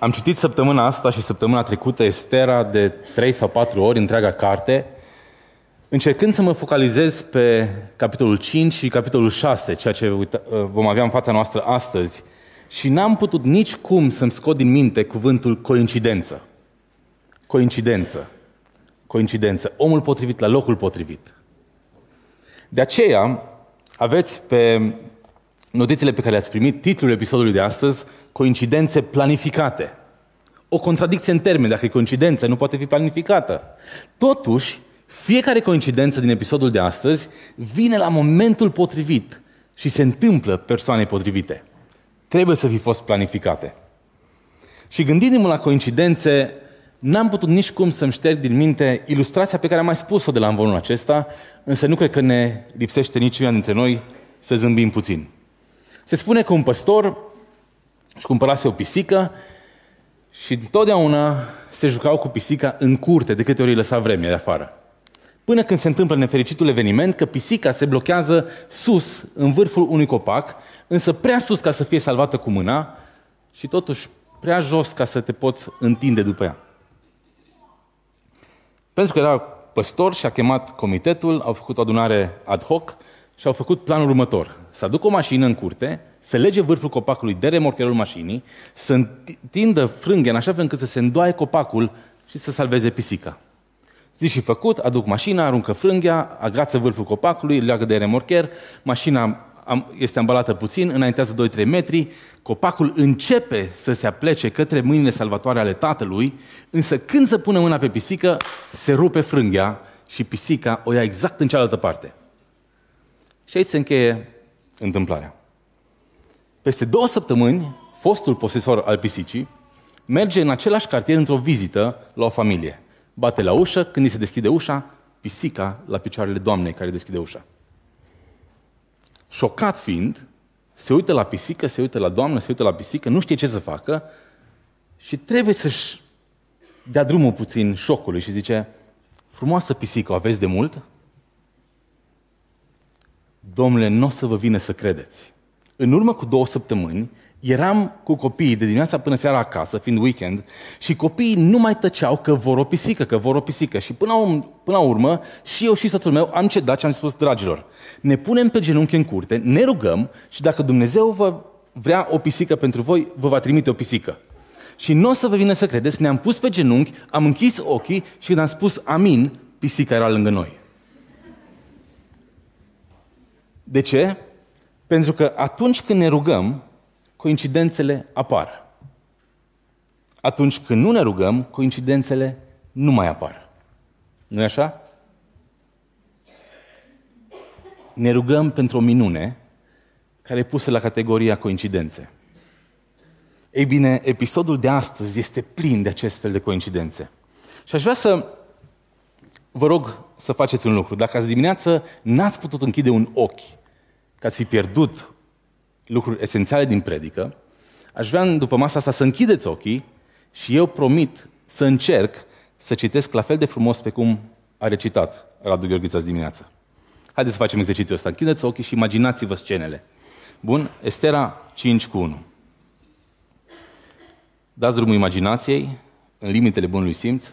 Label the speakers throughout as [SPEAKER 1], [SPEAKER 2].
[SPEAKER 1] Am citit săptămâna asta și săptămâna trecută Estera de 3 sau 4 ori, întreaga carte, încercând să mă focalizez pe capitolul 5 și capitolul 6, ceea ce vom avea în fața noastră astăzi. Și n-am putut nici cum să-mi scot din minte cuvântul coincidență. Coincidență. Coincidență. Omul potrivit la locul potrivit. De aceea, aveți pe notițele pe care le-ați primit, titlul episodului de astăzi, coincidențe planificate. O contradicție în termeni, dacă e coincidență, nu poate fi planificată. Totuși, fiecare coincidență din episodul de astăzi vine la momentul potrivit și se întâmplă persoanei potrivite. Trebuie să fi fost planificate. Și gândindu-mă la coincidențe, n-am putut nici cum să-mi șterg din minte ilustrația pe care am mai spus-o de la învolul acesta, însă nu cred că ne lipsește niciuna dintre noi să zâmbim puțin. Se spune că un păstor își cumpărase o pisică și întotdeauna se jucau cu pisica în curte, de câte ori îi lăsa vremea de afară. Până când se întâmplă nefericitul eveniment că pisica se blochează sus, în vârful unui copac, însă prea sus ca să fie salvată cu mâna și totuși prea jos ca să te poți întinde după ea. Pentru că era păstor și a chemat comitetul, au făcut o adunare ad hoc și au făcut planul următor. Să aducă o mașină în curte, să lege vârful copacului de remorcherul mașinii, să întindă frânghe în așa fel încât să se îndoaie copacul și să salveze pisica. Zi și făcut, aduc mașina, aruncă frânghea, agață vârful copacului, leagă de remorcher, mașina este ambalată puțin, înaintează 2-3 metri, copacul începe să se aplece către mâinile salvatoare ale tatălui, însă când se pune mâna pe pisică, se rupe frânghea și pisica o ia exact în cealaltă parte. Și aici se încheie întâmplarea. Peste două săptămâni, fostul posesor al pisicii merge în același cartier într-o vizită la o familie. Bate la ușă, când îi se deschide ușa, pisica la picioarele doamnei care deschide ușa. Șocat fiind, se uită la pisică, se uită la doamnă, se uită la pisică, nu știe ce să facă și trebuie să-și dea drumul puțin șocului și zice, frumoasă pisică, o aveți de mult? domnule, nu o să vă vină să credeți. În urmă cu două săptămâni, eram cu copiii de dimineața până seara acasă, fiind weekend, și copiii nu mai tăceau că vor o pisică, că vor o pisică. Și până până la urmă, și eu și soțul meu am cedat și am spus, dragilor, ne punem pe genunchi în curte, ne rugăm și dacă Dumnezeu vă vrea o pisică pentru voi, vă va trimite o pisică. Și nu o să vă vină să credeți, ne-am pus pe genunchi, am închis ochii și când am spus amin, pisica era lângă noi. De ce? Pentru că atunci când ne rugăm, coincidențele apar. Atunci când nu ne rugăm, coincidențele nu mai apar. nu e așa? Ne rugăm pentru o minune care e pusă la categoria coincidențe. Ei bine, episodul de astăzi este plin de acest fel de coincidențe. Și aș vrea să vă rog să faceți un lucru. Dacă azi dimineață n-ați putut închide un ochi că ați pierdut lucruri esențiale din predică, aș vrea după masa asta să închideți ochii și eu promit să încerc să citesc la fel de frumos pe cum a recitat Radu Gheorghiță azi dimineața. Haideți să facem exercițiul ăsta. Închideți ochii și imaginați-vă scenele. Bun? Estera 5 cu 1. Dați drumul imaginației, în limitele bunului simț,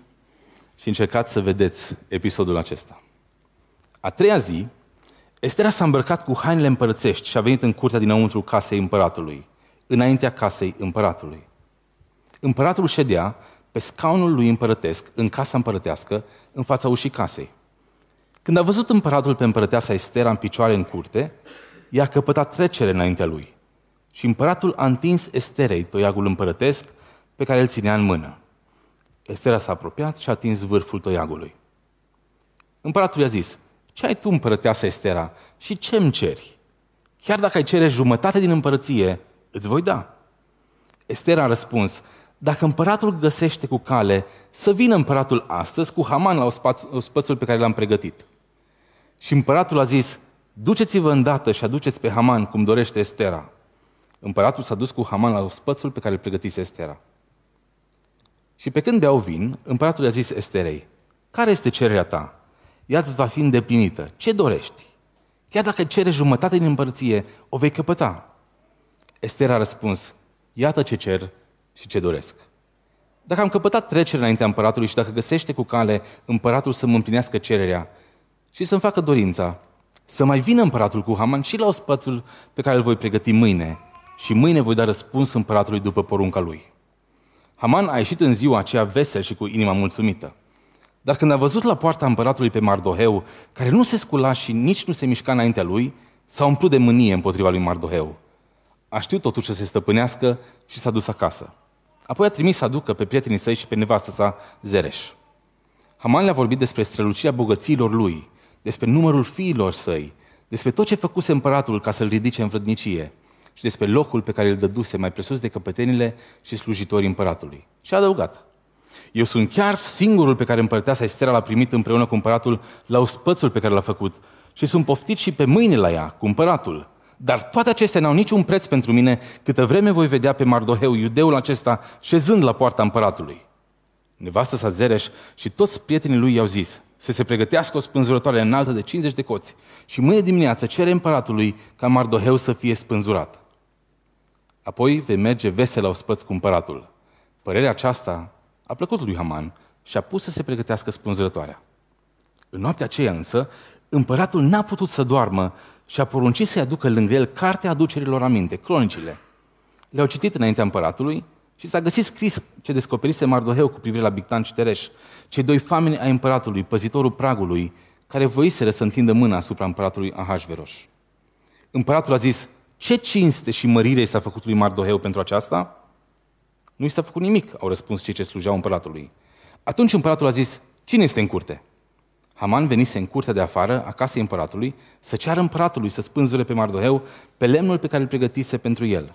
[SPEAKER 1] și încercați să vedeți episodul acesta. A treia zi, Estera s-a îmbrăcat cu hainele împărățești și a venit în curtea dinăuntru casei împăratului, înaintea casei împăratului. Împăratul ședea pe scaunul lui împărătesc, în casa împărătească, în fața ușii casei. Când a văzut împăratul pe împărăteasa Estera în picioare în curte, i-a căpătat trecere înaintea lui. Și împăratul a întins Esterei toiagul împărătesc pe care îl ținea în mână. Estera s-a apropiat și a atins vârful toiagului. Împăratul i-a zis, ce ai tu împărăteasă Estera și ce îmi ceri? Chiar dacă ai cere jumătate din împărăție, îți voi da. Estera a răspuns, dacă împăratul găsește cu cale să vină împăratul astăzi cu Haman la ospățul pe care l-am pregătit. Și împăratul a zis, duceți-vă îndată și aduceți pe Haman cum dorește Estera. Împăratul s-a dus cu Haman la ospățul pe care îl pregătise Estera. Și pe când beau vin, împăratul i-a zis Esterei, care este cererea ta? ea îți va fi îndeplinită. Ce dorești? Chiar dacă cere jumătate din împărție, o vei căpăta. Ester a răspuns, iată ce cer și ce doresc. Dacă am căpătat trecerea înaintea împăratului și dacă găsește cu cale împăratul să-mi împlinească cererea și să-mi facă dorința, să mai vină împăratul cu Haman și la ospățul pe care îl voi pregăti mâine și mâine voi da răspuns împăratului după porunca lui. Haman a ieșit în ziua aceea vesel și cu inima mulțumită. Dar când a văzut la poarta împăratului pe Mardoheu, care nu se scula și nici nu se mișca înaintea lui, s-a umplut de mânie împotriva lui Mardoheu. A știut totuși să se stăpânească și s-a dus acasă. Apoi a trimis să aducă pe prietenii săi și pe nevastă sa, Zereș. Haman le-a vorbit despre strălucirea bogățiilor lui, despre numărul fiilor săi, despre tot ce făcuse împăratul ca să-l ridice în vrădnicie și despre locul pe care îl dăduse mai presus de căpetenile și slujitorii împăratului. Și a adăugat, eu sunt chiar singurul pe care împărăteasa Estera l-a primit împreună cu împăratul la uspățul pe care l-a făcut și sunt poftit și pe mâine la ea, cu împăratul. Dar toate acestea n-au niciun preț pentru mine câtă vreme voi vedea pe Mardoheu, iudeul acesta, șezând la poarta împăratului. Nevastă sa Zereș și toți prietenii lui i-au zis să se pregătească o spânzurătoare înaltă de 50 de coți și mâine dimineață cere împăratului ca Mardoheu să fie spânzurat. Apoi vei merge vesel la ospăț cu împăratul. Părerea aceasta a plăcut lui Haman și a pus să se pregătească spânzurătoarea. În noaptea aceea însă, împăratul n-a putut să doarmă și a poruncit să-i aducă lângă el cartea aducerilor aminte, cronicile. Le-au citit înaintea împăratului și s-a găsit scris ce descoperise Mardoheu cu privire la Bictan și Tereș, cei doi famine ai împăratului, păzitorul pragului, care voiseră să întindă mâna asupra împăratului Ahasveros. Împăratul a zis, ce cinste și mărire i s-a făcut lui Mardoheu pentru aceasta? Nu i s-a făcut nimic, au răspuns cei ce slujeau împăratului. Atunci împăratul a zis, cine este în curte? Haman venise în curtea de afară, a casei împăratului, să ceară împăratului să spânzure pe Mardoheu pe lemnul pe care îl pregătise pentru el.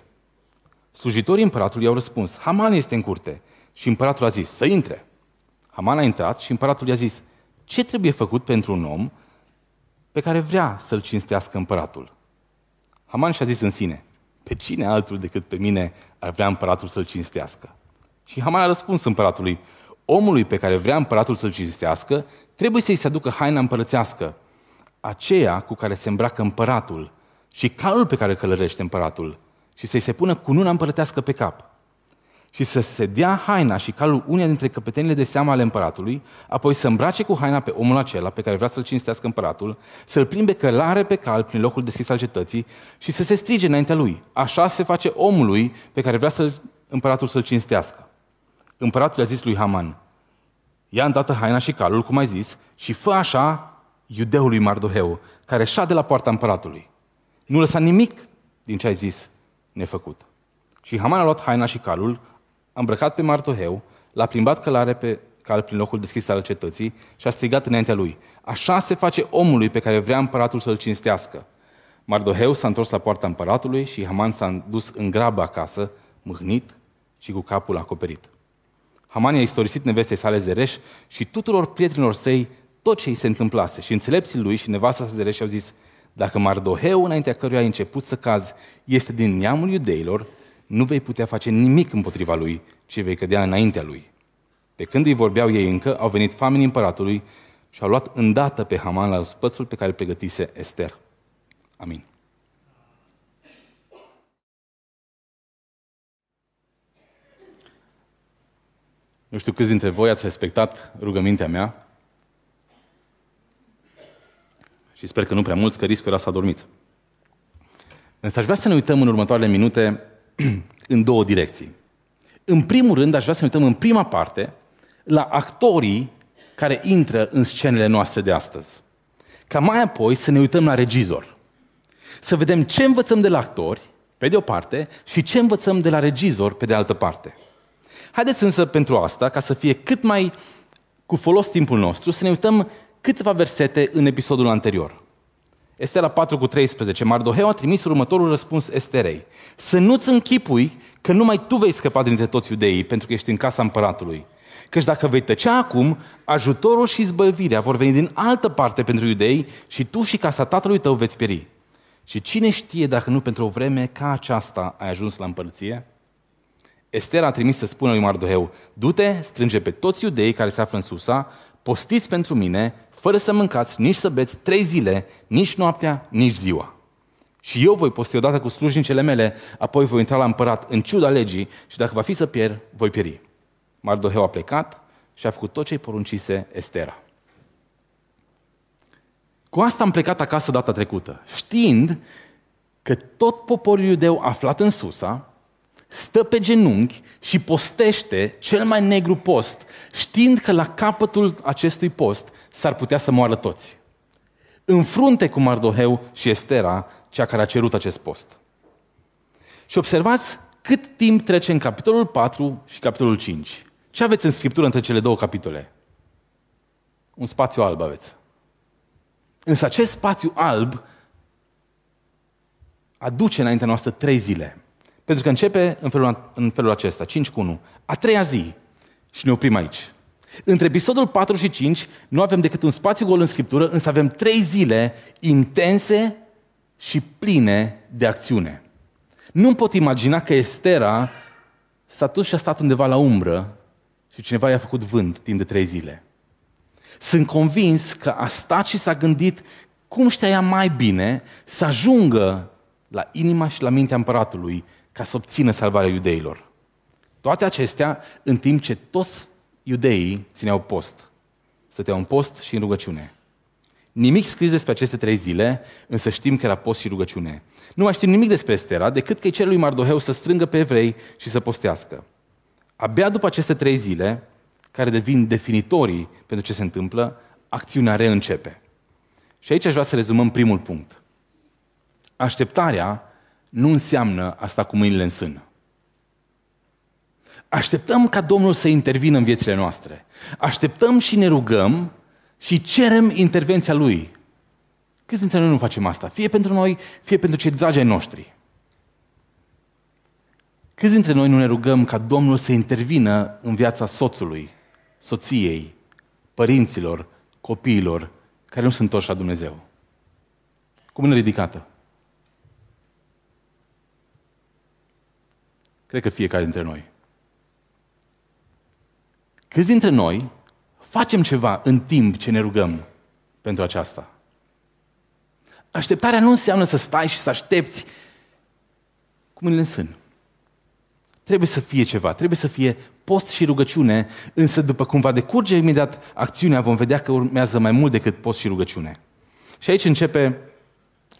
[SPEAKER 1] Slujitorii împăratului au răspuns, Haman este în curte. Și împăratul a zis, să intre. Haman a intrat și împăratul i-a zis, ce trebuie făcut pentru un om pe care vrea să-l cinstească împăratul? Haman și-a zis în sine, pe cine altul decât pe mine ar vrea împăratul să-l cinstească? Și Haman a răspuns împăratului, omului pe care vrea împăratul să-l cinstească, trebuie să-i se aducă haina împărățească, aceea cu care se îmbracă împăratul și calul pe care călărește împăratul, și să-i se pună cununa împărătească pe cap și să se dea haina și calul uneia dintre căpetenile de seamă ale împăratului, apoi să îmbrace cu haina pe omul acela pe care vrea să-l cinstească împăratul, să-l plimbe călare pe cal prin locul deschis al cetății și să se strige înaintea lui. Așa se face omului pe care vrea să împăratul să-l cinstească. Împăratul a zis lui Haman, ia îndată haina și calul, cum ai zis, și fă așa iudeului Mardoheu, care de la poarta împăratului. Nu lăsa nimic din ce ai zis nefăcut. Și Haman a luat haina și calul, îmbrăcat pe martoheu, l-a plimbat călare pe cal prin locul deschis al cetății și a strigat înaintea lui, Așa se face omului pe care vrea împăratul să-l cinstească. Mardoheu s-a întors la poarta împăratului și Haman s-a dus în grabă acasă, mâhnit și cu capul acoperit. Haman i-a istorisit nevestei sale Zereș și tuturor prietenilor săi tot ce îi se întâmplase și înțelepții lui și nevasta sa Zereș au zis, dacă Mardoheu, înaintea căruia ai început să cazi, este din neamul iudeilor, nu vei putea face nimic împotriva lui, ci vei cădea înaintea lui. Pe când îi vorbeau ei încă, au venit famenii împăratului și au luat îndată pe Haman la spățul pe care îl pregătise Ester. Amin. Nu știu câți dintre voi ați respectat rugămintea mea și sper că nu prea mulți, că riscul era să adormiți. Însă aș vrea să ne uităm în următoarele minute în două direcții. În primul rând, aș vrea să ne uităm în prima parte la actorii care intră în scenele noastre de astăzi. Ca mai apoi să ne uităm la regizor. Să vedem ce învățăm de la actori, pe de o parte, și ce învățăm de la regizor, pe de altă parte. Haideți însă pentru asta, ca să fie cât mai cu folos timpul nostru, să ne uităm câteva versete în episodul anterior. Estera 4 cu 13. Mardoheu a trimis următorul răspuns Esterei. Să nu-ți închipui că numai tu vei scăpa dintre toți iudeii, pentru că ești în casa împăratului. Căci dacă vei tăcea acum, ajutorul și izbăvirea vor veni din altă parte pentru iudei și tu și casa tatălui tău veți pieri. Și cine știe dacă nu pentru o vreme ca aceasta ai ajuns la împărăție? Estera a trimis să spună lui Mardoheu, du-te, strânge pe toți iudeii care se află în Susa, postiți pentru mine fără să mâncați, nici să beți, trei zile, nici noaptea, nici ziua. Și eu voi posti odată cu slujnicele mele, apoi voi intra la împărat în ciuda legii și dacă va fi să pierd, voi pieri. Mardoheu a plecat și a făcut tot ce-i poruncise Estera. Cu asta am plecat acasă data trecută, știind că tot poporul iudeu aflat în Susa stă pe genunchi și postește cel mai negru post, știind că la capătul acestui post s-ar putea să moară toți. În frunte cu Mardoheu și Estera, cea care a cerut acest post. Și observați cât timp trece în capitolul 4 și capitolul 5. Ce aveți în Scriptură între cele două capitole? Un spațiu alb aveți. Însă acest spațiu alb aduce înaintea noastră trei zile – pentru că începe în felul, în felul acesta, 5 cu 1. A treia zi, și ne oprim aici. Între episodul 4 și 5 nu avem decât un spațiu gol în Scriptură, însă avem trei zile intense și pline de acțiune. Nu pot imagina că Estera s-a dus și a stat undeva la umbră și cineva i-a făcut vânt timp de trei zile. Sunt convins că a stat și s-a gândit cum știa ea mai bine să ajungă la inima și la mintea împăratului ca să obțină salvarea iudeilor. Toate acestea în timp ce toți iudeii țineau post. Stăteau în post și în rugăciune. Nimic scris despre aceste trei zile, însă știm că era post și rugăciune. Nu mai știm nimic despre Estera, decât că îi cer lui Mardoheu să strângă pe evrei și să postească. Abia după aceste trei zile, care devin definitorii pentru ce se întâmplă, acțiunea reîncepe. Și aici aș vrea să rezumăm primul punct. Așteptarea nu înseamnă asta cu mâinile în sână. Așteptăm ca Domnul să intervină în viețile noastre. Așteptăm și ne rugăm și cerem intervenția Lui. Câți dintre noi nu facem asta? Fie pentru noi, fie pentru cei dragi ai noștri. Câți dintre noi nu ne rugăm ca Domnul să intervină în viața soțului, soției, părinților, copiilor care nu sunt toți la Dumnezeu? Cu mână ridicată. Cred că fiecare dintre noi. Câți dintre noi facem ceva în timp ce ne rugăm pentru aceasta? Așteptarea nu înseamnă să stai și să aștepți cu mâinile în sân. Trebuie să fie ceva, trebuie să fie post și rugăciune, însă după cum va decurge imediat acțiunea, vom vedea că urmează mai mult decât post și rugăciune. Și aici începe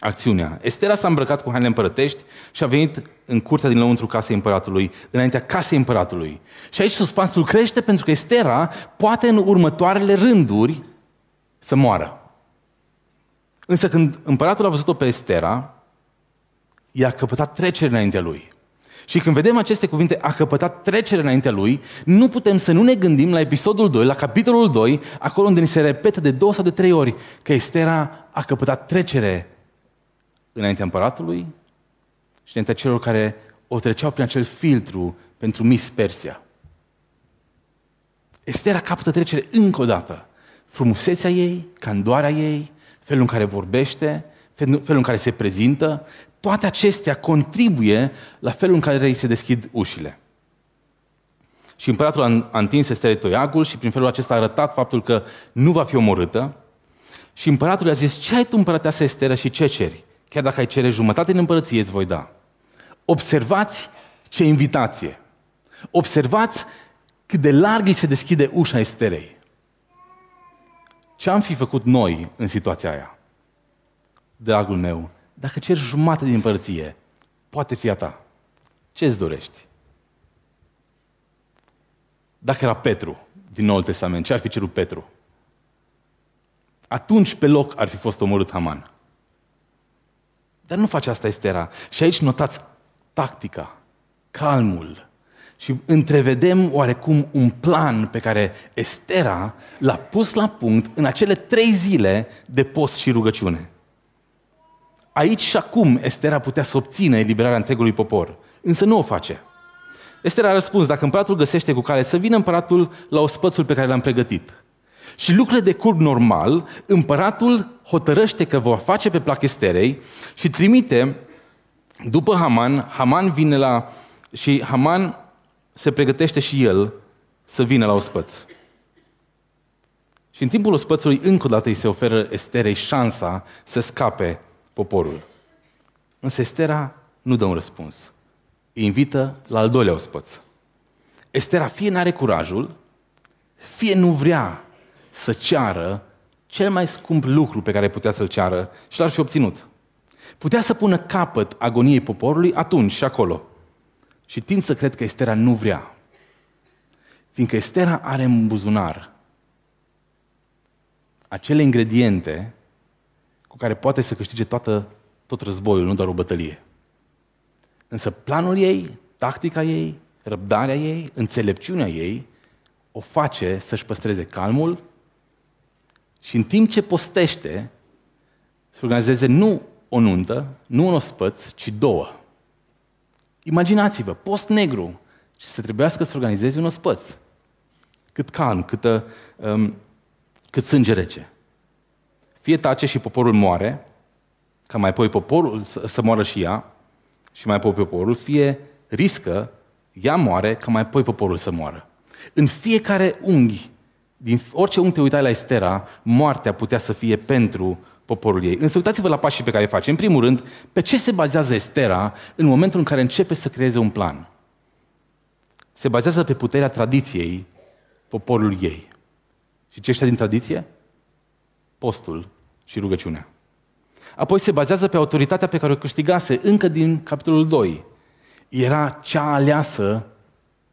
[SPEAKER 1] acțiunea. Estera s-a îmbrăcat cu haine împărătești și a venit în curtea din lăuntru casei împăratului, înaintea casei împăratului. Și aici suspansul crește pentru că Estera poate în următoarele rânduri să moară. Însă când împăratul a văzut-o pe Estera, i-a căpătat trecere înaintea lui. Și când vedem aceste cuvinte, a căpătat trecere înaintea lui, nu putem să nu ne gândim la episodul 2, la capitolul 2, acolo unde ni se repetă de două sau de trei ori că Estera a căpătat trecere înaintea împăratului și înaintea celor care o treceau prin acel filtru pentru Miss Persia. Estera capătă trecere încă o dată. Frumusețea ei, candoarea ei, felul în care vorbește, felul în care se prezintă, toate acestea contribuie la felul în care ei se deschid ușile. Și împăratul a întins Esterei toiagul și prin felul acesta a arătat faptul că nu va fi omorâtă. Și împăratul i-a zis, ce ai tu împărăteasă Estera și ce ceri? Chiar dacă ai cere jumătate în împărăție, îți voi da. Observați ce invitație. Observați cât de larg îi se deschide ușa esterei. Ce am fi făcut noi în situația aia? Dragul meu, dacă ceri jumătate din împărăție, poate fi a ta. Ce îți dorești? Dacă era Petru din Noul Testament, ce ar fi cerut Petru? Atunci pe loc ar fi fost omorât Haman. Dar nu face asta Estera. Și aici notați tactica, calmul. Și întrevedem oarecum un plan pe care Estera l-a pus la punct în acele trei zile de post și rugăciune. Aici și acum Estera putea să obține eliberarea întregului popor, însă nu o face. Estera a răspuns, dacă împăratul găsește cu cale, să vină împăratul la ospățul pe care l-am pregătit – și lucrurile de curb normal, împăratul hotărăște că va face pe Plachesterei și trimite după Haman, Haman vine la... și Haman se pregătește și el să vină la ospăț. Și în timpul ospățului, încă o dată îi se oferă Esterei șansa să scape poporul. Însă Estera nu dă un răspuns. Îi invită la al doilea ospăț. Estera fie nu are curajul, fie nu vrea să ceară cel mai scump lucru pe care putea să-l ceară și l-ar fi obținut. Putea să pună capăt agoniei poporului atunci și acolo. Și tind să cred că Estera nu vrea. Fiindcă Estera are în buzunar acele ingrediente cu care poate să câștige toată, tot războiul, nu doar o bătălie. Însă planul ei, tactica ei, răbdarea ei, înțelepciunea ei o face să-și păstreze calmul și în timp ce postește, se organizeze nu o nuntă, nu un ospăț, ci două. Imaginați-vă, post negru și să trebuiască să organizeze un ospăț. Cât can, câtă, um, cât sânge rece. Fie tace și poporul moare, ca mai apoi poporul să, să moară și ea, și mai apoi poporul, fie riscă, ea moare, ca mai apoi poporul să moară. În fiecare unghi din orice unde te uitai la Estera, moartea putea să fie pentru poporul ei. Însă uitați-vă la pașii pe care îi face. În primul rând, pe ce se bazează Estera în momentul în care începe să creeze un plan? Se bazează pe puterea tradiției poporului ei. Și ce din tradiție? Postul și rugăciunea. Apoi se bazează pe autoritatea pe care o câștigase încă din capitolul 2. Era cea aleasă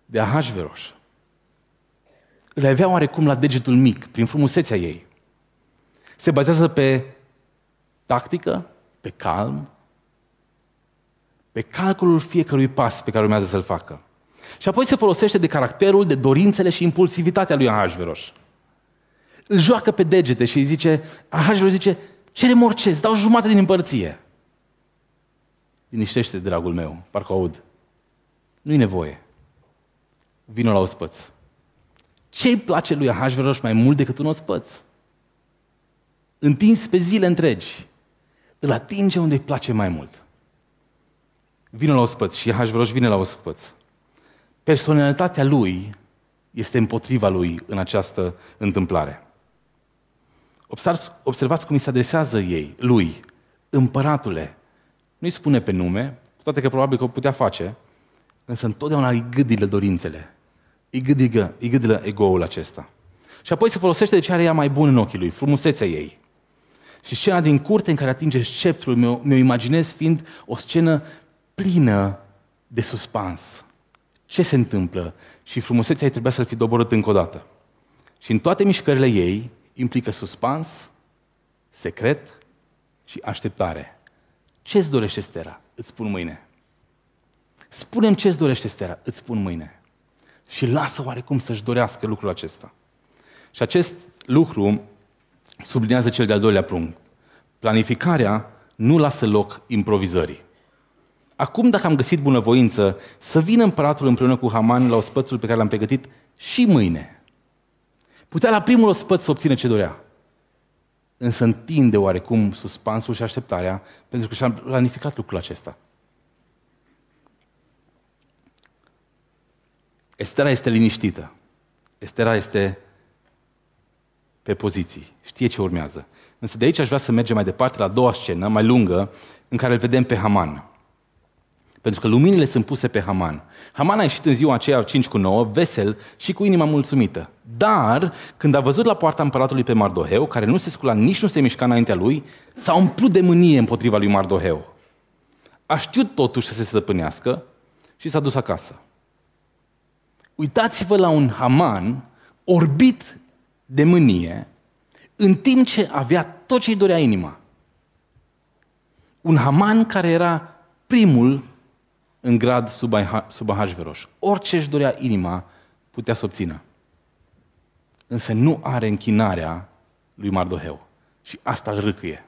[SPEAKER 1] de Ahasveros îl avea oarecum la degetul mic, prin frumusețea ei. Se bazează pe tactică, pe calm, pe calculul fiecărui pas pe care urmează să-l facă. Și apoi se folosește de caracterul, de dorințele și impulsivitatea lui Ahasveros. Îl joacă pe degete și îi zice, Ahasveros zice, cere orice, îți dau jumate din împărție. Liniștește, dragul meu, parcă aud. Nu-i nevoie. Vino la ospăți. Ce îi place lui Ahasverosh mai mult decât un ospăț? Întins pe zile întregi, îl atinge unde îi place mai mult. Vine la ospăț și Ahasverosh vine la ospăț. Personalitatea lui este împotriva lui în această întâmplare. Observați cum îi se adresează ei, lui, împăratule. Nu-i spune pe nume, cu toate că probabil că o putea face, însă întotdeauna îi gâdile dorințele. Îi gâdigă, îi ego egoul acesta. Și apoi se folosește de ce are ea mai bun în ochii lui, frumusețea ei. Și scena din curte în care atinge sceptrul meu, mi-o imaginez fiind o scenă plină de suspans. Ce se întâmplă? Și frumusețea ei trebuia să-l fi doborât încă o dată. Și în toate mișcările ei implică suspans, secret și așteptare. Ce-ți dorește Stera? Îți spun mâine. Spune-mi ce-ți dorește Stera? Îți spun mâine. Și lasă oarecum să-și dorească lucrul acesta. Și acest lucru sublinează cel de-al doilea prunc. Planificarea nu lasă loc improvizării. Acum, dacă am găsit bunăvoință, să vină împăratul împreună cu Haman la ospățul pe care l-am pregătit și mâine. Putea la primul ospăț să obține ce dorea. Însă întinde oarecum suspansul și așteptarea pentru că și-am planificat lucrul acesta. Estera este liniștită. Estera este pe poziții. Știe ce urmează. Însă de aici aș vrea să mergem mai departe la a doua scenă, mai lungă, în care îl vedem pe Haman. Pentru că luminile sunt puse pe Haman. Haman a ieșit în ziua aceea 5 cu 9, vesel și cu inima mulțumită. Dar, când a văzut la poarta împăratului pe Mardoheu, care nu se scula, nici nu se mișca înaintea lui, s-a umplut de mânie împotriva lui Mardoheu. A știut totuși să se stăpânească și s-a dus acasă. Uitați-vă la un Haman orbit de mânie, în timp ce avea tot ce-i dorea inima. Un Haman care era primul în grad sub, sub Ahasveros. Orice își dorea inima putea să obțină. Însă nu are închinarea lui Mardoheu. Și asta îl râcâie.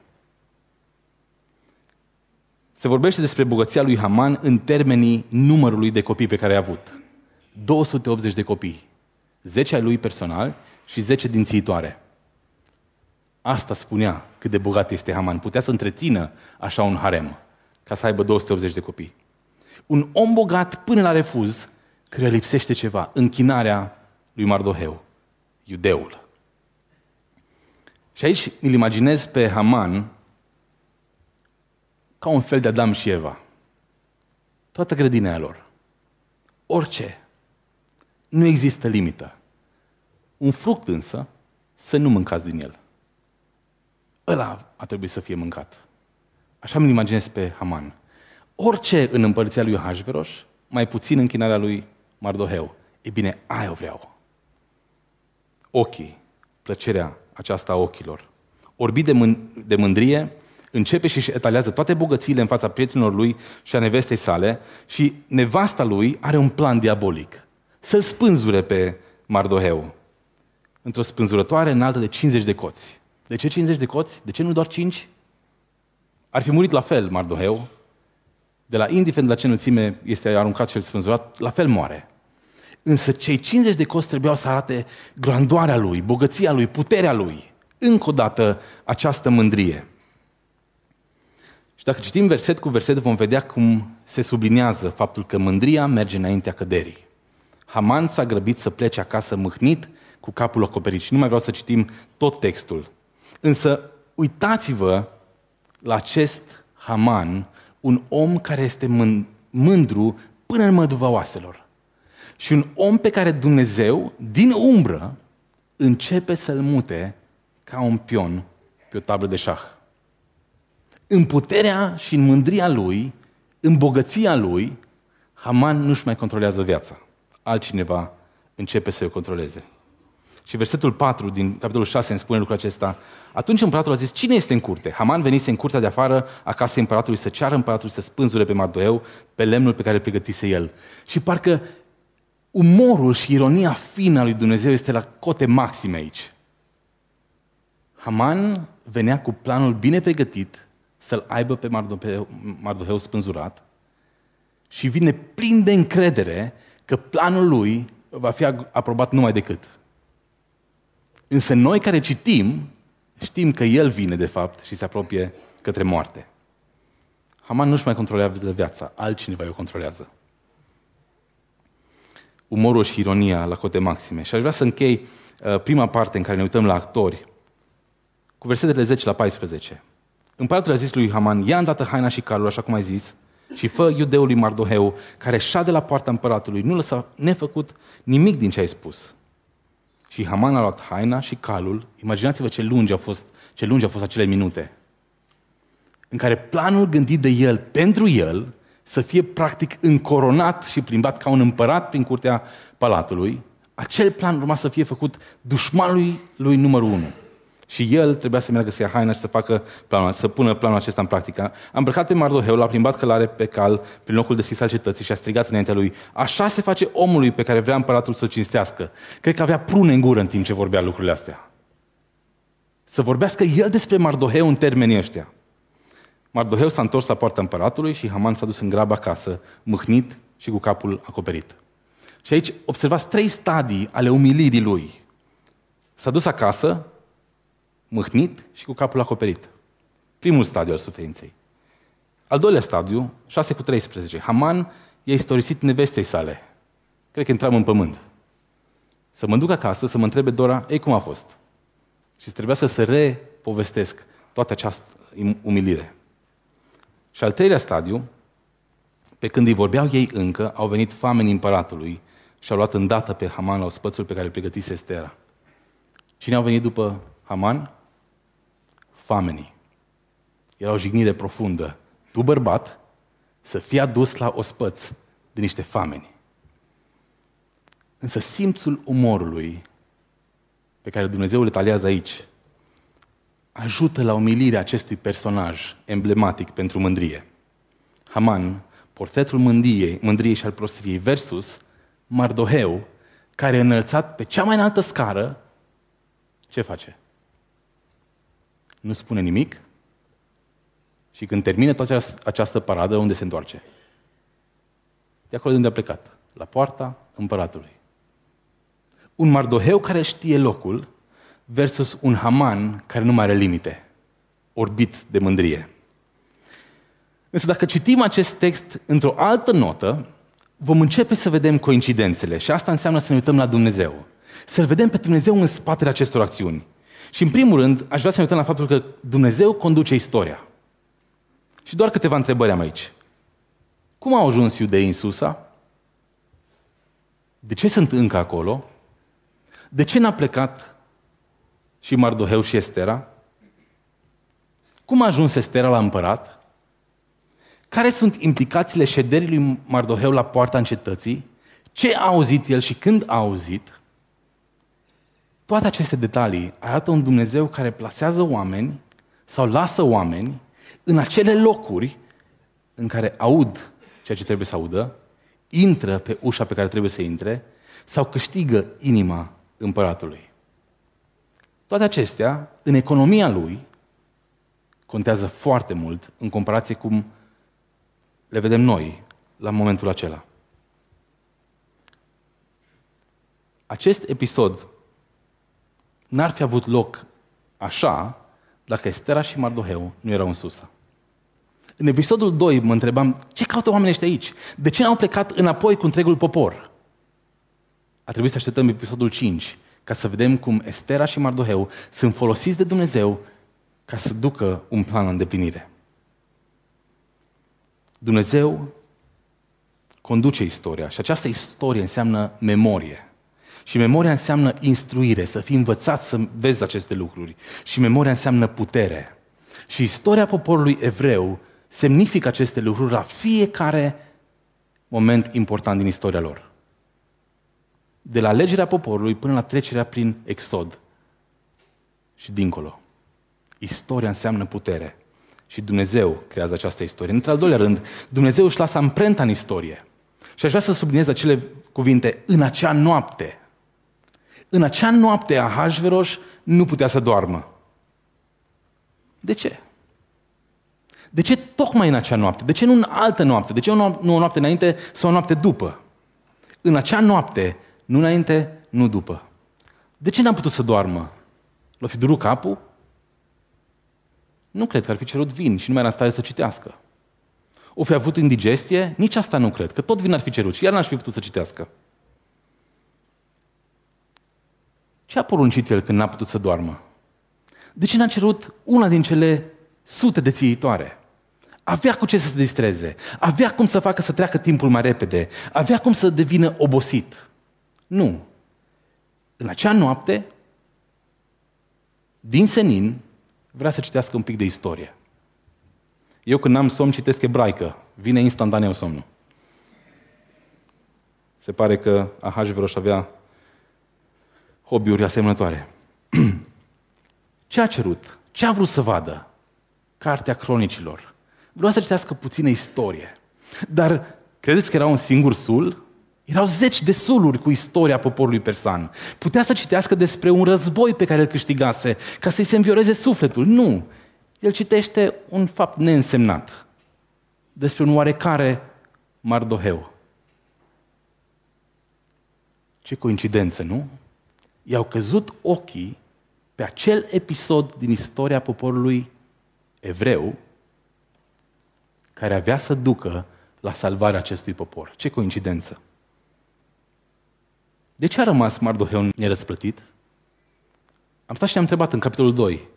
[SPEAKER 1] Se vorbește despre bogăția lui Haman în termenii numărului de copii pe care i-a avut. 280 de copii. 10 ai lui personal și 10 din țiitoare. Asta spunea cât de bogat este Haman. Putea să întrețină așa un harem, ca să aibă 280 de copii. Un om bogat până la refuz, că lipsește ceva, închinarea lui Mardoheu, iudeul. Și aici îl imaginez pe Haman ca un fel de Adam și Eva. Toată grădinea lor. Orice nu există limită. Un fruct însă, să nu mâncați din el. Ăla a trebuit să fie mâncat. Așa mi-l imaginez pe Haman. Orice în împărția lui Hașveroș, mai puțin închinarea lui Mardoheu. E bine, aia o vreau. Ochii, plăcerea aceasta a ochilor. Orbit de, mân- de mândrie, începe și își etalează toate bogățiile în fața prietenilor lui și a nevestei sale și nevasta lui are un plan diabolic să-l spânzure pe Mardoheu într-o spânzurătoare înaltă de 50 de coți. De ce 50 de coți? De ce nu doar 5? Ar fi murit la fel Mardoheu, de la indiferent de la ce înălțime este aruncat cel spânzurat, la fel moare. Însă cei 50 de coți trebuiau să arate grandoarea lui, bogăția lui, puterea lui. Încă o dată această mândrie. Și dacă citim verset cu verset, vom vedea cum se sublinează faptul că mândria merge înaintea căderii. Haman s-a grăbit să plece acasă mâhnit cu capul acoperit. Și nu mai vreau să citim tot textul. Însă uitați-vă la acest Haman, un om care este mândru până în măduva oaselor. Și un om pe care Dumnezeu, din umbră, începe să-l mute ca un pion pe o tablă de șah. În puterea și în mândria lui, în bogăția lui, Haman nu-și mai controlează viața altcineva începe să o controleze. Și versetul 4 din capitolul 6 îmi spune lucrul acesta. Atunci împăratul a zis, cine este în curte? Haman venise în curtea de afară a casei împăratului să ceară împăratului să spânzure pe Mardoeu pe lemnul pe care îl pregătise el. Și parcă umorul și ironia fină a lui Dumnezeu este la cote maxime aici. Haman venea cu planul bine pregătit să-l aibă pe Mardoheu spânzurat și vine plin de încredere că planul lui va fi aprobat numai decât. Însă noi care citim, știm că el vine de fapt și se apropie către moarte. Haman nu-și mai controlează viața, altcineva o controlează. Umorul și ironia la cote maxime. Și aș vrea să închei uh, prima parte în care ne uităm la actori, cu versetele 10 la 14. Împăratul a zis lui Haman, ia îndată haina și calul, așa cum ai zis, și fă iudeului Mardoheu, care de la poarta împăratului, nu lăsa nefăcut nimic din ce ai spus. Și Haman a luat haina și calul. Imaginați-vă ce lungi au fost, ce lungi au fost acele minute. În care planul gândit de el pentru el să fie practic încoronat și plimbat ca un împărat prin curtea palatului, acel plan urma să fie făcut dușmanului lui numărul unu. Și el trebuia să meargă să ia haina și să facă planul, să pună planul acesta în practică. A îmbrăcat pe Mardoheu, l-a plimbat călare pe cal prin locul de al cetății și a strigat înaintea lui, așa se face omului pe care vrea împăratul să-l cinstească. Cred că avea prune în gură în timp ce vorbea lucrurile astea. Să vorbească el despre Mardoheu în termenii ăștia. Mardoheu s-a întors la poarta împăratului și Haman s-a dus în grabă acasă, mâhnit și cu capul acoperit. Și aici observați trei stadii ale umilirii lui. S-a dus acasă, mâhnit și cu capul acoperit. Primul stadiu al suferinței. Al doilea stadiu, 6 cu 13. Haman i-a istorisit nevestei sale. Cred că intram în pământ. Să mă duc acasă, să mă întrebe Dora, ei cum a fost? Și trebuia să repovestesc toată această umilire. Și al treilea stadiu, pe când îi vorbeau ei încă, au venit fameni împăratului și au luat îndată pe Haman la ospățul pe care îl pregătise Estera. Cine au venit după Haman? oamenii. Era o jignire profundă. Tu, bărbat, să fii adus la ospăț de niște fameni. Însă simțul umorului pe care Dumnezeu le talează aici ajută la umilirea acestui personaj emblematic pentru mândrie. Haman, portretul mândriei, mândriei și al prostiei versus Mardoheu, care e înălțat pe cea mai înaltă scară, ce face? nu spune nimic și când termină toată această paradă, unde se întoarce? De acolo de unde a plecat, la poarta împăratului. Un mardoheu care știe locul versus un haman care nu mai are limite, orbit de mândrie. Însă dacă citim acest text într-o altă notă, vom începe să vedem coincidențele și asta înseamnă să ne uităm la Dumnezeu. Să-L vedem pe Dumnezeu în spatele acestor acțiuni. Și în primul rând, aș vrea să ne uităm la faptul că Dumnezeu conduce istoria. Și doar câteva întrebări am aici. Cum au ajuns iudeii în Susa? De ce sunt încă acolo? De ce n-a plecat și Mardoheu și Estera? Cum a ajuns Estera la împărat? Care sunt implicațiile șederii lui Mardoheu la poarta încetății? Ce a auzit el și când a auzit? Toate aceste detalii arată un Dumnezeu care plasează oameni sau lasă oameni în acele locuri în care aud ceea ce trebuie să audă, intră pe ușa pe care trebuie să intre sau câștigă inima împăratului. Toate acestea, în economia lui, contează foarte mult în comparație cum le vedem noi la momentul acela. Acest episod n-ar fi avut loc așa dacă Estera și Mardoheu nu erau în Susa. În episodul 2 mă întrebam, ce caută oamenii ăștia aici? De ce n-au plecat înapoi cu întregul popor? A trebuit să așteptăm episodul 5 ca să vedem cum Estera și Mardoheu sunt folosiți de Dumnezeu ca să ducă un plan în îndeplinire. Dumnezeu conduce istoria și această istorie înseamnă memorie. Și memoria înseamnă instruire, să fii învățat să vezi aceste lucruri. Și memoria înseamnă putere. Și istoria poporului evreu semnifică aceste lucruri la fiecare moment important din istoria lor. De la alegerea poporului până la trecerea prin exod și dincolo. Istoria înseamnă putere. Și Dumnezeu creează această istorie. Într-al doilea rând, Dumnezeu își lasă amprenta în istorie. Și aș vrea să subliniez acele cuvinte în acea noapte. În acea noapte a Ahasveros nu putea să doarmă. De ce? De ce tocmai în acea noapte? De ce nu în altă noapte? De ce nu o noapte înainte sau o noapte după? În acea noapte, nu înainte, nu după. De ce n-am putut să doarmă? L-a fi durut capul? Nu cred că ar fi cerut vin și nu mai era în stare să citească. O fi avut indigestie? Nici asta nu cred, că tot vin ar fi cerut și iar n-aș fi putut să citească. Ce a poruncit el când n-a putut să doarmă? De ce n-a cerut una din cele sute de țiitoare? Avea cu ce să se distreze, avea cum să facă să treacă timpul mai repede, avea cum să devină obosit. Nu. În acea noapte, din senin, vrea să citească un pic de istorie. Eu când am somn citesc ebraică, vine instantaneu somnul. Se pare că Vroș avea hobby-uri asemănătoare. Ce a cerut? Ce a vrut să vadă? Cartea cronicilor. Vreau să citească puțină istorie. Dar credeți că era un singur sul? Erau zeci de suluri cu istoria poporului persan. Putea să citească despre un război pe care îl câștigase, ca să-i se învioreze sufletul. Nu! El citește un fapt neînsemnat despre un oarecare Mardoheu. Ce coincidență, nu? i-au căzut ochii pe acel episod din istoria poporului evreu care avea să ducă la salvarea acestui popor. Ce coincidență! De ce a rămas Mardoheu nerăsplătit? Am stat și ne-am întrebat în capitolul 2.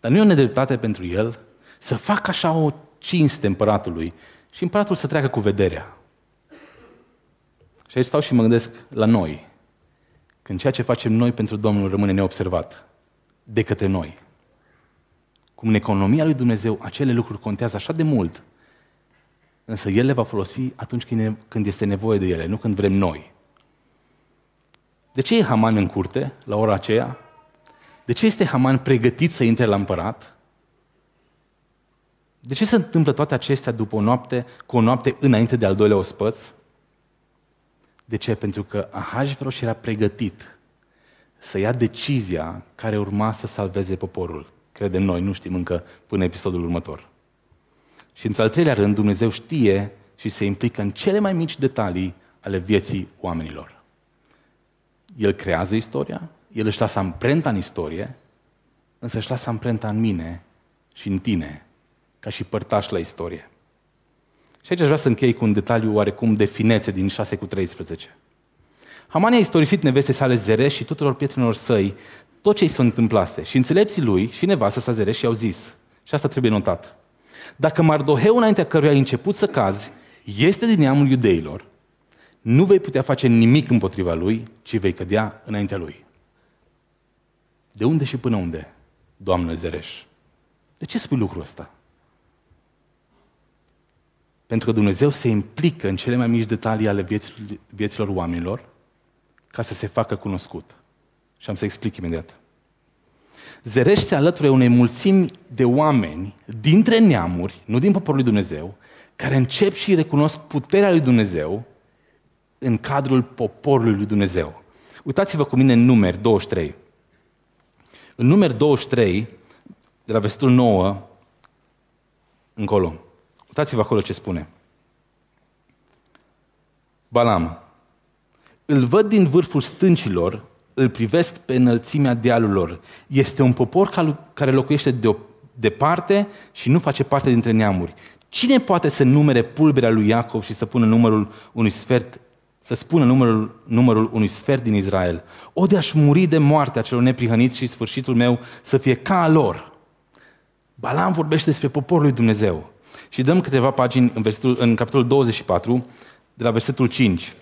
[SPEAKER 1] Dar nu e o nedreptate pentru el să facă așa o cinste împăratului și împăratul să treacă cu vederea. Și aici stau și mă gândesc la noi. Când ceea ce facem noi pentru Domnul rămâne neobservat de către noi. Cum în economia lui Dumnezeu acele lucruri contează așa de mult, însă El le va folosi atunci când este nevoie de ele, nu când vrem noi. De ce e Haman în curte la ora aceea? De ce este Haman pregătit să intre la împărat? De ce se întâmplă toate acestea după o noapte, cu o noapte înainte de al doilea ospăț? De ce? Pentru că Ahasveros era pregătit să ia decizia care urma să salveze poporul. Credem noi, nu știm încă până episodul următor. Și într-al treilea rând, Dumnezeu știe și se implică în cele mai mici detalii ale vieții oamenilor. El creează istoria, El își lasă amprenta în istorie, însă își lasă amprenta în mine și în tine, ca și părtaș la istorie. Și aici aș vrea să închei cu un detaliu oarecum de finețe din 6 cu 13. Haman a istorisit neveste sale zere și tuturor prietenilor săi tot ce i se întâmplase. Și înțelepții lui și nevasta sa zere și au zis, și asta trebuie notat, dacă Mardoheu înaintea căruia ai început să cazi este din neamul iudeilor, nu vei putea face nimic împotriva lui, ci vei cădea înaintea lui. De unde și până unde, Doamne Zereș? De ce spui lucrul ăsta? Pentru că Dumnezeu se implică în cele mai mici detalii ale vieților oamenilor ca să se facă cunoscut. Și am să explic imediat. Zerești se alăture unei mulțimi de oameni dintre neamuri, nu din poporul lui Dumnezeu, care încep și recunosc puterea lui Dumnezeu în cadrul poporului lui Dumnezeu. Uitați-vă cu mine în număr 23. În număr 23, de la versetul 9 încolo. Uitați-vă acolo ce spune. Balam. Îl văd din vârful stâncilor, îl privesc pe înălțimea dealurilor. Este un popor care locuiește de departe și nu face parte dintre neamuri. Cine poate să numere pulberea lui Iacov și să pună numărul unui sfert să spună numărul, numărul unui sfert din Israel. O de aș muri de moartea celor neprihăniți și sfârșitul meu să fie ca a lor. Balam vorbește despre poporul lui Dumnezeu. Și dăm câteva pagini în, versetul, în capitolul 24, de la versetul 5.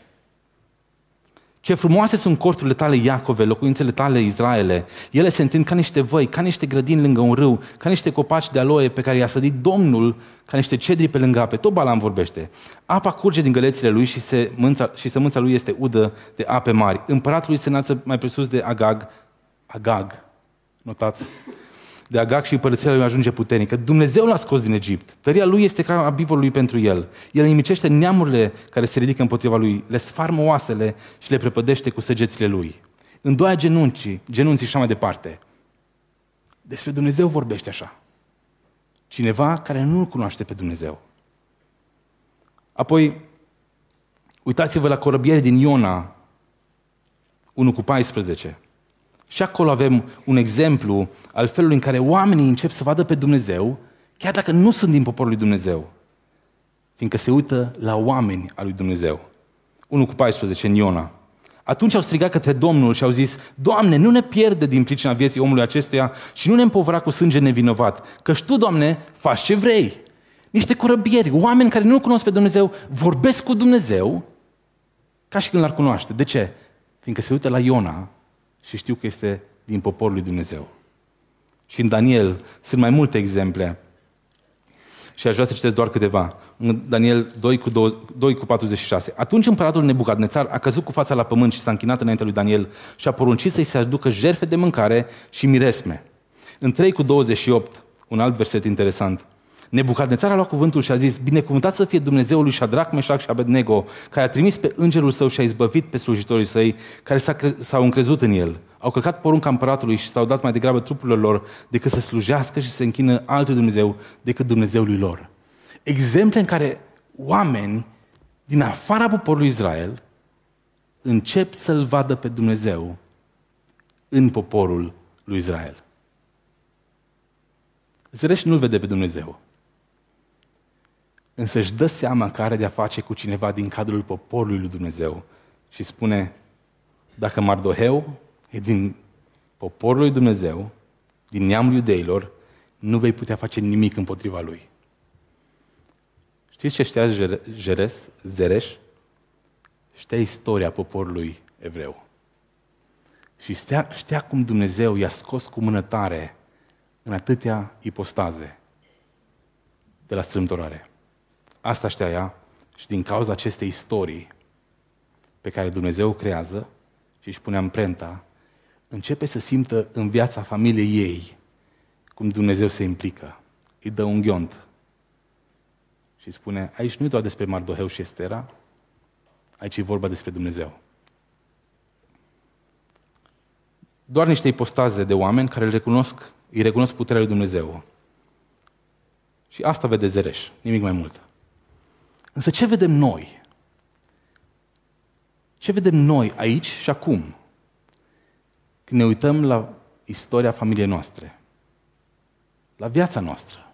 [SPEAKER 1] Ce frumoase sunt corturile tale, Iacove, locuințele tale, Israele. Ele se întind ca niște văi, ca niște grădini lângă un râu, ca niște copaci de aloe pe care i-a sădit Domnul, ca niște cedri pe lângă ape. Tot Balam vorbește. Apa curge din gălețile lui și, se mânța, și sămânța lui este udă de ape mari. Împăratul lui se înalță mai presus de Agag. Agag. Notați? de Agag și părăția lui ajunge puternică. Dumnezeu l-a scos din Egipt. Tăria lui este ca a bivolului pentru el. El nimicește neamurile care se ridică împotriva lui, le sfarmă oasele și le prepădește cu săgețile lui. Îndoaie genunchi, genunții și așa mai departe. Despre Dumnezeu vorbește așa. Cineva care nu-L cunoaște pe Dumnezeu. Apoi, uitați-vă la corăbiere din Iona, 1 cu 14. Și acolo avem un exemplu al felului în care oamenii încep să vadă pe Dumnezeu, chiar dacă nu sunt din poporul lui Dumnezeu, fiindcă se uită la oameni al lui Dumnezeu. 1 cu 14 în Iona. Atunci au strigat către Domnul și au zis, Doamne, nu ne pierde din pricina vieții omului acestuia și nu ne împovăra cu sânge nevinovat, căci Tu, Doamne, faci ce vrei. Niște corăbieri, oameni care nu cunosc pe Dumnezeu, vorbesc cu Dumnezeu ca și când l-ar cunoaște. De ce? Fiindcă se uită la Iona și știu că este din poporul lui Dumnezeu. Și în Daniel sunt mai multe exemple. Și aș vrea să citesc doar câteva. În Daniel 2 cu, 2, 2 cu 46. Atunci împăratul Nebucadnețar a căzut cu fața la pământ și s-a închinat înaintea lui Daniel și a poruncit să-i se aducă jerfe de mâncare și miresme. În 3 cu 28, un alt verset interesant. Nebucadnețar a luat cuvântul și a zis, binecuvântat să fie Dumnezeul lui Shadrach, Meșac și Abednego, care a trimis pe îngerul său și a izbăvit pe slujitorii săi, care s-au încrezut în el. Au călcat porunca împăratului și s-au dat mai degrabă trupurilor lor decât să slujească și să închină altui Dumnezeu decât Dumnezeului lor. Exemple în care oameni din afara poporului Israel încep să-L vadă pe Dumnezeu în poporul lui Israel. Zerești nu-L vede pe Dumnezeu însă își dă seama că are de-a face cu cineva din cadrul poporului lui Dumnezeu și spune, dacă Mardoheu e din poporul lui Dumnezeu, din neamul iudeilor, nu vei putea face nimic împotriva lui. Știți ce știa Jeres, Zereș? Știa istoria poporului evreu. Și știa, știa cum Dumnezeu i-a scos cu mână tare în atâtea ipostaze de la strâmtorare. Asta știa ea și din cauza acestei istorii pe care Dumnezeu o creează și își pune amprenta, începe să simtă în viața familiei ei cum Dumnezeu se implică. Îi dă un ghiont și spune, aici nu e doar despre Mardoheu și Estera, aici e vorba despre Dumnezeu. Doar niște ipostaze de oameni care îi recunosc, îi recunosc puterea lui Dumnezeu. Și asta vede Zereș, nimic mai mult. Însă ce vedem noi? Ce vedem noi aici și acum? Când ne uităm la istoria familiei noastre, la viața noastră,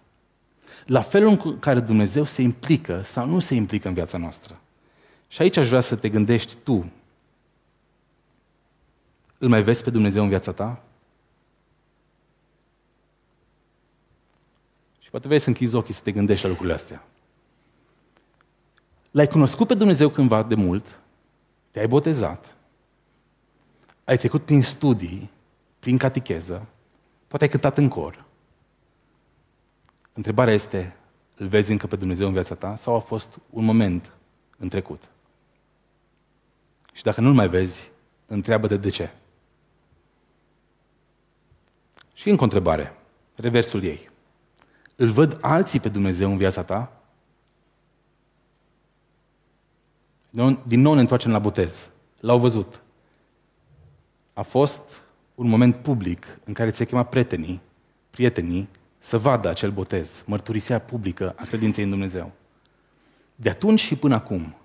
[SPEAKER 1] la felul în care Dumnezeu se implică sau nu se implică în viața noastră. Și aici aș vrea să te gândești tu. Îl mai vezi pe Dumnezeu în viața ta? Și poate vrei să închizi ochii să te gândești la lucrurile astea. L-ai cunoscut pe Dumnezeu cândva de mult, te-ai botezat, ai trecut prin studii, prin catecheză, poate ai cântat în cor. Întrebarea este, îl vezi încă pe Dumnezeu în viața ta sau a fost un moment în trecut? Și dacă nu-l mai vezi, întreabă de de ce. Și încă o întrebare, reversul ei. Îl văd alții pe Dumnezeu în viața ta Din nou ne întoarcem la botez. L-au văzut. A fost un moment public în care ți-a chemat prietenii, prietenii să vadă acel botez, mărturisirea publică a credinței în Dumnezeu. De atunci și până acum,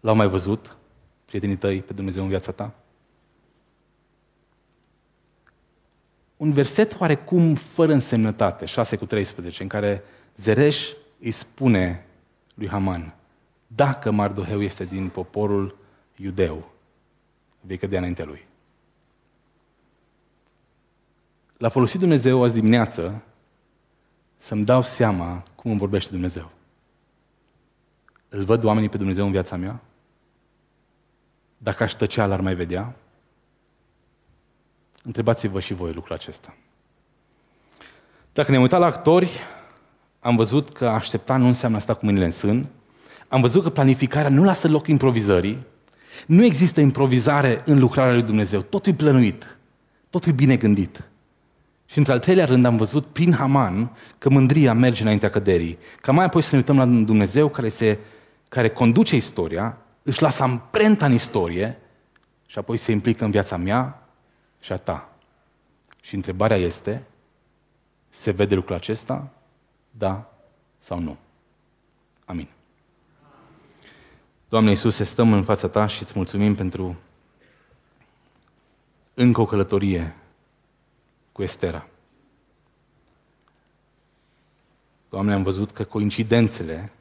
[SPEAKER 1] l-au mai văzut prietenii tăi pe Dumnezeu în viața ta? Un verset oarecum fără însemnătate, 6 cu 13, în care Zereș îi spune lui Haman, dacă Mardoheu este din poporul iudeu, vei cădea înaintea lui. L-a folosit Dumnezeu azi dimineață să-mi dau seama cum îmi vorbește Dumnezeu. Îl văd oamenii pe Dumnezeu în viața mea? Dacă aș tăcea, l-ar mai vedea? Întrebați-vă și voi lucrul acesta. Dacă ne-am uitat la actori, am văzut că aștepta nu înseamnă asta cu mâinile în sân, am văzut că planificarea nu lasă loc improvizării, nu există improvizare în lucrarea lui Dumnezeu, totul e plănuit, totul e bine gândit. Și într-al treilea rând am văzut prin Haman că mândria merge înaintea căderii. Ca mai apoi să ne uităm la Dumnezeu care, se, care conduce istoria, își lasă amprenta în istorie și apoi se implică în viața mea și a ta. Și întrebarea este, se vede lucrul acesta? Da sau nu? Amin. Doamne Iisuse, stăm în fața Ta și îți mulțumim pentru încă o călătorie cu Estera. Doamne, am văzut că coincidențele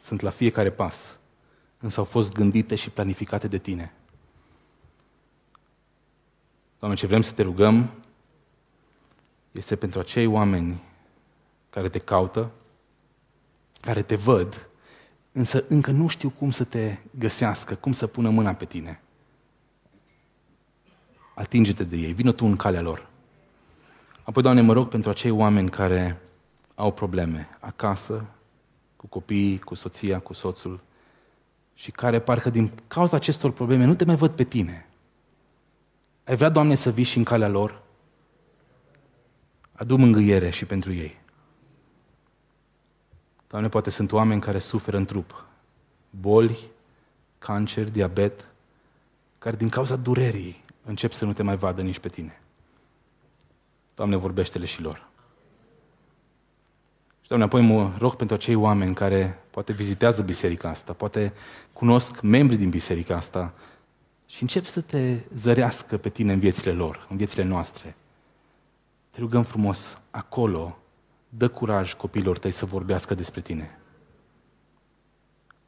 [SPEAKER 1] sunt la fiecare pas, însă au fost gândite și planificate de Tine. Doamne, ce vrem să Te rugăm este pentru acei oameni care Te caută, care Te văd, însă încă nu știu cum să te găsească, cum să pună mâna pe tine. Atinge-te de ei, vină tu în calea lor. Apoi, Doamne, mă rog pentru acei oameni care au probleme acasă, cu copiii, cu soția, cu soțul, și care parcă din cauza acestor probleme nu te mai văd pe tine. Ai vrea, Doamne, să vii și în calea lor? Adu mângâiere și pentru ei. Doamne, poate sunt oameni care suferă în trup boli, cancer, diabet, care din cauza durerii încep să nu te mai vadă nici pe tine. Doamne, vorbește-le și lor. Și, Doamne, apoi mă rog pentru acei oameni care poate vizitează biserica asta, poate cunosc membri din biserica asta și încep să te zărească pe tine în viețile lor, în viețile noastre. Te rugăm frumos, acolo dă curaj copilor tăi să vorbească despre tine.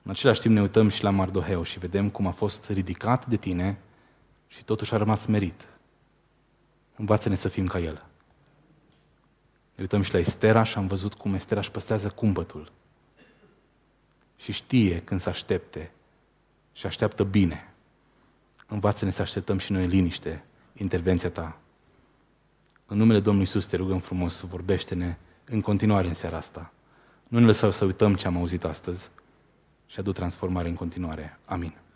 [SPEAKER 1] În același timp ne uităm și la Mardoheu și vedem cum a fost ridicat de tine și totuși a rămas merit. Învață-ne să fim ca el. Ne uităm și la Estera și am văzut cum Estera își păstrează cumpătul. Și știe când să aștepte și așteaptă bine. Învață-ne să așteptăm și noi în liniște intervenția ta. În numele Domnului Iisus te rugăm frumos, să vorbește-ne în continuare în seara asta. Nu ne lăsăm să uităm ce am auzit astăzi și adu transformare în continuare. Amin.